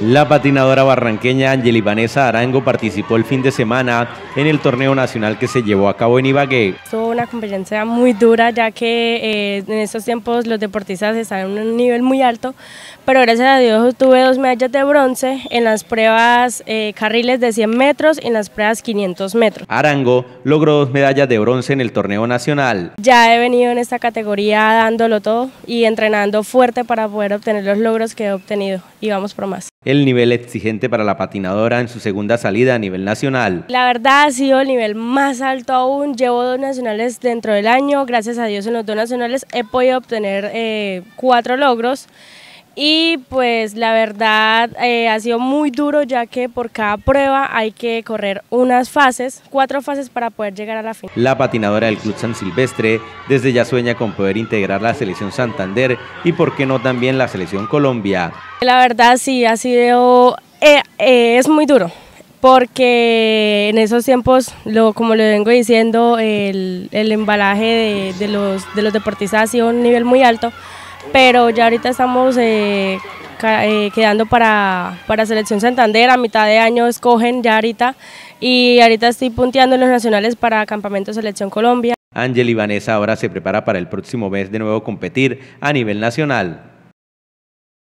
La patinadora barranqueña Angeli Vanessa Arango participó el fin de semana en el torneo nacional que se llevó a cabo en Ibagué. Fue una competencia muy dura ya que eh, en estos tiempos los deportistas están en un nivel muy alto, pero gracias a Dios tuve dos medallas de bronce en las pruebas eh, carriles de 100 metros y en las pruebas 500 metros. Arango logró dos medallas de bronce en el torneo nacional. Ya he venido en esta categoría dándolo todo y entrenando fuerte para poder obtener los logros que he obtenido y vamos por más. El nivel exigente para la patinadora en su segunda salida a nivel nacional. La verdad ha sido el nivel más alto aún. Llevo dos nacionales dentro del año. Gracias a Dios en los dos nacionales he podido obtener eh, cuatro logros y pues la verdad eh, ha sido muy duro ya que por cada prueba hay que correr unas fases, cuatro fases para poder llegar a la final. La patinadora del Club San Silvestre desde ya sueña con poder integrar la selección Santander y por qué no también la selección Colombia. La verdad sí, ha sido, eh, eh, es muy duro porque en esos tiempos, lo, como le vengo diciendo, el, embalaje los, de los deportistas ha sido un nivel muy alto pero ya ahorita estamos eh, eh, quedando para, Selección Santander, a mitad de año escogen ya ahorita y ahorita estoy punteando en los nacionales para Campamento Selección Colombia. Ángel y ahora se prepara para el próximo mes de nuevo competir a nivel nacional.